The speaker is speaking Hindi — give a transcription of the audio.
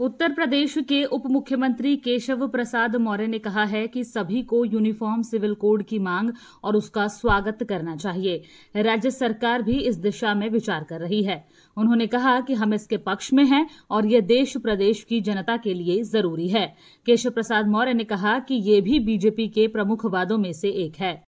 उत्तर प्रदेश के उप मुख्यमंत्री केशव प्रसाद मौर्य ने कहा है कि सभी को यूनिफॉर्म सिविल कोड की मांग और उसका स्वागत करना चाहिए राज्य सरकार भी इस दिशा में विचार कर रही है उन्होंने कहा कि हम इसके पक्ष में हैं और ये देश प्रदेश की जनता के लिए जरूरी है केशव प्रसाद मौर्य ने कहा कि ये भी बीजेपी के प्रमुख वादों में से एक है